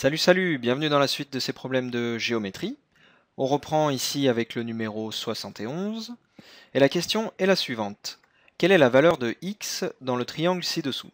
Salut salut, bienvenue dans la suite de ces problèmes de géométrie. On reprend ici avec le numéro 71, et la question est la suivante. Quelle est la valeur de x dans le triangle ci-dessous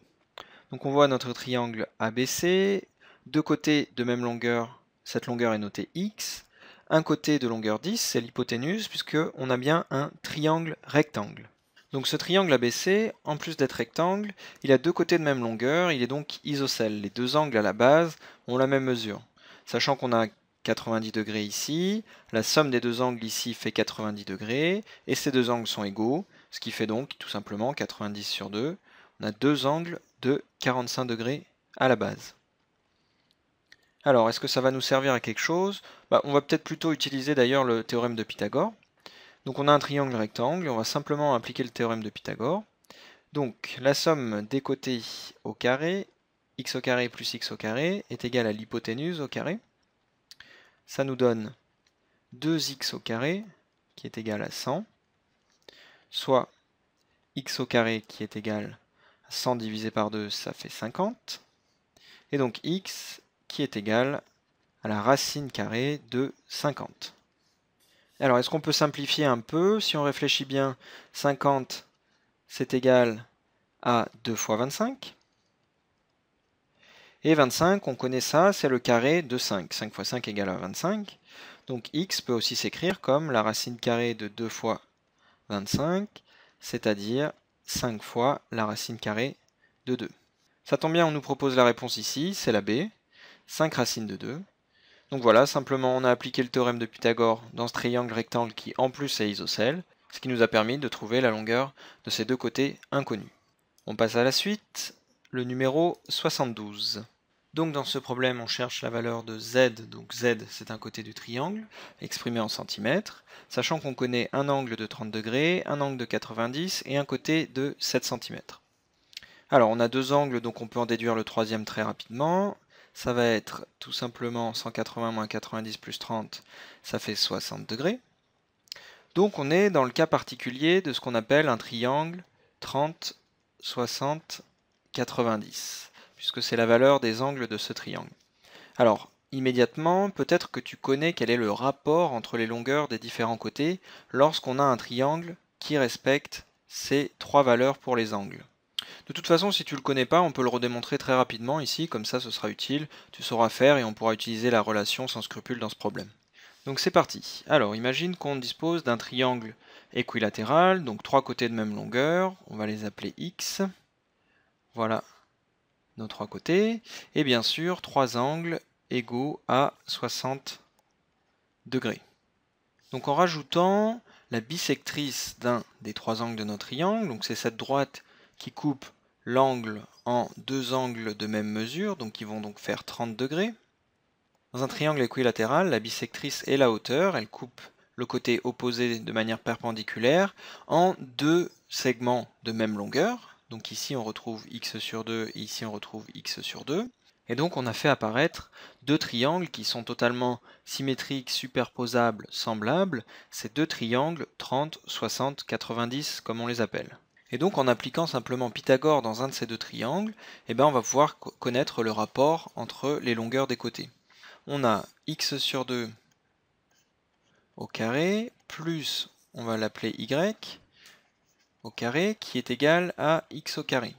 Donc on voit notre triangle ABC, deux côtés de même longueur, cette longueur est notée x, un côté de longueur 10, c'est l'hypoténuse, puisque on a bien un triangle rectangle. Donc ce triangle ABC, en plus d'être rectangle, il a deux côtés de même longueur, il est donc isocèle. Les deux angles à la base ont la même mesure. Sachant qu'on a 90 degrés ici, la somme des deux angles ici fait 90 degrés, et ces deux angles sont égaux, ce qui fait donc tout simplement 90 sur 2. On a deux angles de 45 degrés à la base. Alors, est-ce que ça va nous servir à quelque chose bah, On va peut-être plutôt utiliser d'ailleurs le théorème de Pythagore. Donc on a un triangle rectangle, on va simplement appliquer le théorème de Pythagore. Donc la somme des côtés au carré, x au carré plus x au carré, est égale à l'hypoténuse au carré. Ça nous donne 2x au carré, qui est égal à 100, soit x au carré qui est égal à 100 divisé par 2, ça fait 50, et donc x qui est égal à la racine carrée de 50. Alors, est-ce qu'on peut simplifier un peu Si on réfléchit bien, 50, c'est égal à 2 fois 25. Et 25, on connaît ça, c'est le carré de 5. 5 fois 5 égale à 25. Donc x peut aussi s'écrire comme la racine carrée de 2 fois 25, c'est-à-dire 5 fois la racine carrée de 2. Ça tombe bien, on nous propose la réponse ici, c'est la B. 5 racines de 2. Donc voilà, simplement on a appliqué le théorème de Pythagore dans ce triangle rectangle qui en plus est isocèle, ce qui nous a permis de trouver la longueur de ces deux côtés inconnus. On passe à la suite, le numéro 72. Donc dans ce problème, on cherche la valeur de z, donc z c'est un côté du triangle, exprimé en centimètres, sachant qu'on connaît un angle de 30 degrés, un angle de 90 et un côté de 7 cm. Alors on a deux angles, donc on peut en déduire le troisième très rapidement ça va être tout simplement 180 moins 90 plus 30, ça fait 60 degrés. Donc on est dans le cas particulier de ce qu'on appelle un triangle 30, 60, 90, puisque c'est la valeur des angles de ce triangle. Alors, immédiatement, peut-être que tu connais quel est le rapport entre les longueurs des différents côtés lorsqu'on a un triangle qui respecte ces trois valeurs pour les angles. De toute façon, si tu le connais pas, on peut le redémontrer très rapidement ici, comme ça ce sera utile, tu sauras faire et on pourra utiliser la relation sans scrupule dans ce problème. Donc c'est parti. Alors imagine qu'on dispose d'un triangle équilatéral, donc trois côtés de même longueur, on va les appeler X. Voilà nos trois côtés, et bien sûr trois angles égaux à 60 degrés. Donc en rajoutant la bisectrice d'un des trois angles de notre triangle, donc c'est cette droite qui coupe l'angle en deux angles de même mesure, donc qui vont donc faire 30 degrés. Dans un triangle équilatéral, la bisectrice est la hauteur, elle coupe le côté opposé de manière perpendiculaire en deux segments de même longueur. Donc ici on retrouve x sur 2 et ici on retrouve x sur 2. Et donc on a fait apparaître deux triangles qui sont totalement symétriques, superposables, semblables, ces deux triangles 30, 60, 90 comme on les appelle. Et donc en appliquant simplement Pythagore dans un de ces deux triangles, eh ben, on va pouvoir connaître le rapport entre les longueurs des côtés. On a x sur 2 au carré, plus on va l'appeler y au carré, qui est égal à x au carré.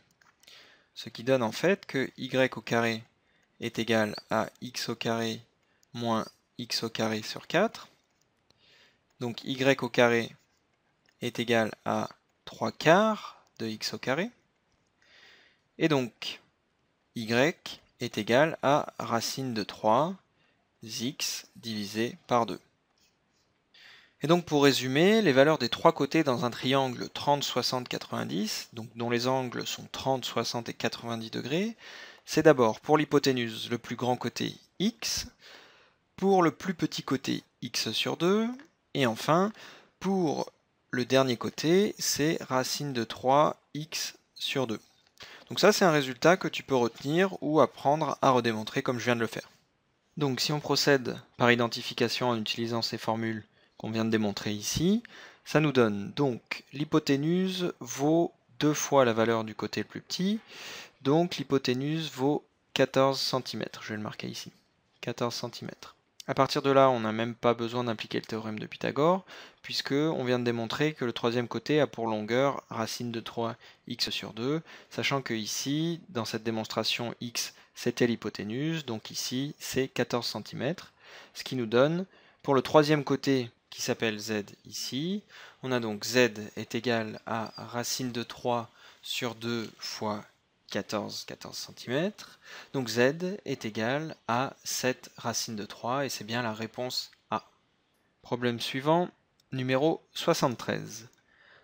Ce qui donne en fait que y au carré est égal à x au carré moins x au carré sur 4. Donc y au carré est égal à 3 quarts de x au carré. Et donc, y est égal à racine de 3 x divisé par 2. Et donc pour résumer, les valeurs des trois côtés dans un triangle 30, 60, 90, donc dont les angles sont 30, 60 et 90 degrés, c'est d'abord pour l'hypoténuse le plus grand côté x, pour le plus petit côté x sur 2, et enfin pour le dernier côté, c'est racine de 3x sur 2. Donc ça, c'est un résultat que tu peux retenir ou apprendre à redémontrer comme je viens de le faire. Donc si on procède par identification en utilisant ces formules qu'on vient de démontrer ici, ça nous donne donc l'hypoténuse vaut deux fois la valeur du côté le plus petit, donc l'hypoténuse vaut 14 cm, je vais le marquer ici, 14 cm. A partir de là, on n'a même pas besoin d'appliquer le théorème de Pythagore, puisque on vient de démontrer que le troisième côté a pour longueur racine de 3x sur 2, sachant que ici, dans cette démonstration, x c'était l'hypoténuse, donc ici c'est 14 cm, ce qui nous donne, pour le troisième côté qui s'appelle z ici, on a donc z est égal à racine de 3 sur 2 fois 14, 14 cm. Donc z est égal à 7 racine de 3 et c'est bien la réponse A. Problème suivant, numéro 73,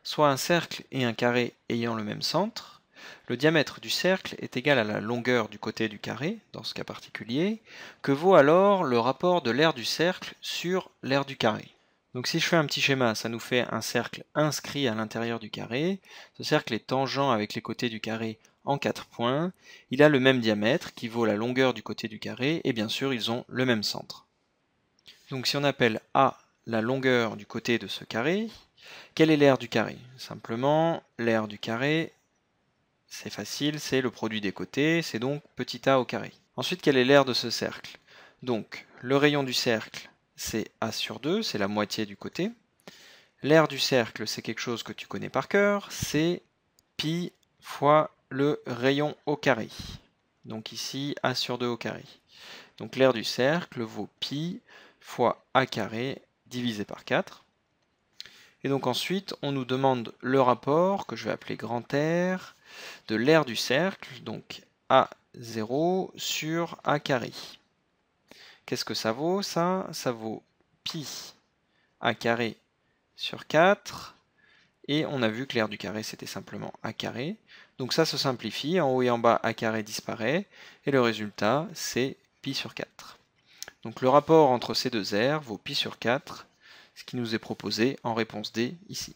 soit un cercle et un carré ayant le même centre, le diamètre du cercle est égal à la longueur du côté du carré, dans ce cas particulier, que vaut alors le rapport de l'aire du cercle sur l'aire du carré. Donc si je fais un petit schéma, ça nous fait un cercle inscrit à l'intérieur du carré, ce cercle est tangent avec les côtés du carré en quatre points, il a le même diamètre qui vaut la longueur du côté du carré, et bien sûr ils ont le même centre. Donc si on appelle A la longueur du côté de ce carré. Quelle est l'aire du carré Simplement, l'aire du carré, c'est facile, c'est le produit des côtés, c'est donc petit a au carré. Ensuite, quelle est l'aire de ce cercle Donc, le rayon du cercle, c'est a sur 2, c'est la moitié du côté. L'aire du cercle, c'est quelque chose que tu connais par cœur, c'est pi fois le rayon au carré. Donc ici, a sur 2 au carré. Donc l'aire du cercle vaut pi fois a carré divisé par 4. Et donc ensuite, on nous demande le rapport, que je vais appeler grand R, de l'aire du cercle, donc A0 sur A carré. Qu'est-ce que ça vaut ça Ça vaut pi A carré sur 4. Et on a vu que l'aire du carré, c'était simplement A carré. Donc ça se simplifie, en haut et en bas, A carré disparaît. Et le résultat, c'est pi sur 4. Donc le rapport entre ces deux R vaut pi sur 4, ce qui nous est proposé en réponse D ici.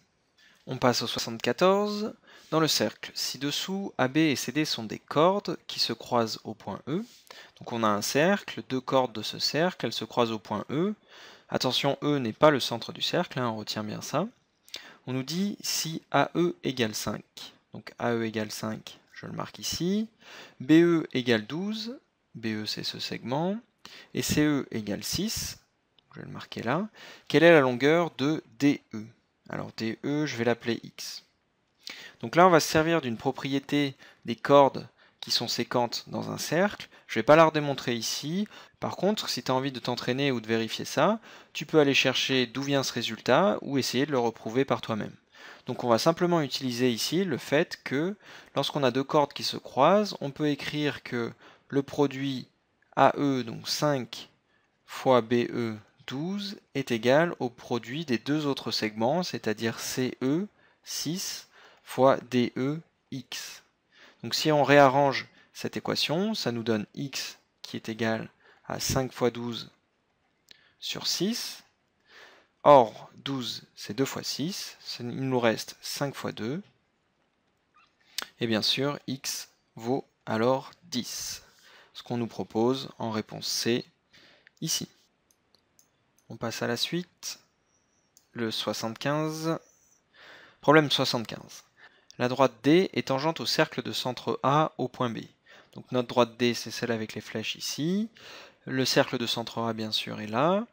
On passe au 74. Dans le cercle ci-dessous, AB et CD sont des cordes qui se croisent au point E. Donc on a un cercle, deux cordes de ce cercle, elles se croisent au point E. Attention, E n'est pas le centre du cercle, hein, on retient bien ça. On nous dit si AE égale 5. Donc AE égale 5, je le marque ici. BE égale 12, BE c'est ce segment et CE égale 6, je vais le marquer là, quelle est la longueur de DE Alors DE, je vais l'appeler X. Donc là, on va se servir d'une propriété des cordes qui sont séquentes dans un cercle. Je ne vais pas la redémontrer ici. Par contre, si tu as envie de t'entraîner ou de vérifier ça, tu peux aller chercher d'où vient ce résultat ou essayer de le reprouver par toi-même. Donc on va simplement utiliser ici le fait que lorsqu'on a deux cordes qui se croisent, on peut écrire que le produit AE, donc 5 fois BE, 12, est égal au produit des deux autres segments, c'est-à-dire CE, 6, fois DE, x. Donc si on réarrange cette équation, ça nous donne x qui est égal à 5 fois 12 sur 6. Or, 12, c'est 2 fois 6. Il nous reste 5 fois 2. Et bien sûr, x vaut alors 10 ce qu'on nous propose en réponse C ici. On passe à la suite. Le 75. Problème 75. La droite D est tangente au cercle de centre A au point B. Donc notre droite D, c'est celle avec les flèches ici. Le cercle de centre A, bien sûr, est là.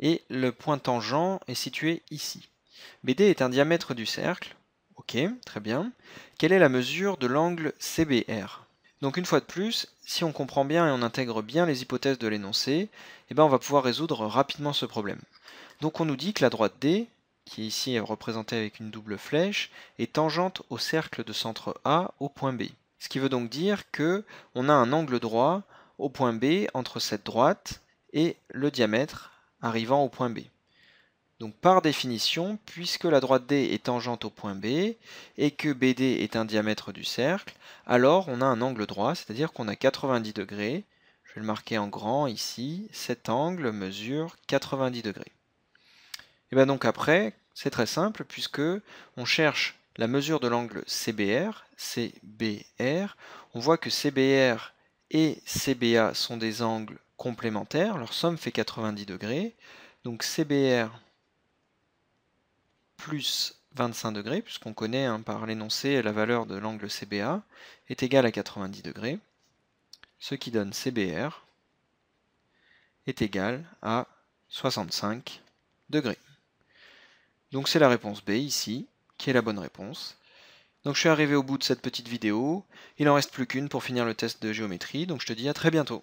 Et le point tangent est situé ici. BD est un diamètre du cercle. Ok, très bien. Quelle est la mesure de l'angle CBR donc une fois de plus, si on comprend bien et on intègre bien les hypothèses de l'énoncé, eh ben on va pouvoir résoudre rapidement ce problème. Donc on nous dit que la droite D, qui est ici représentée avec une double flèche, est tangente au cercle de centre A au point B. Ce qui veut donc dire que on a un angle droit au point B entre cette droite et le diamètre arrivant au point B. Donc par définition, puisque la droite D est tangente au point B et que BD est un diamètre du cercle, alors on a un angle droit, c'est-à-dire qu'on a 90 degrés. Je vais le marquer en grand ici. Cet angle mesure 90 degrés. Et bien donc après, c'est très simple puisque on cherche la mesure de l'angle CBR, CBR. On voit que CBR et CBA sont des angles complémentaires. Leur somme fait 90 degrés. Donc CBR plus 25 degrés, puisqu'on connaît hein, par l'énoncé la valeur de l'angle CBA, est égale à 90 degrés, ce qui donne CBR est égal à 65 degrés. Donc c'est la réponse B ici, qui est la bonne réponse. Donc je suis arrivé au bout de cette petite vidéo, il en reste plus qu'une pour finir le test de géométrie, donc je te dis à très bientôt.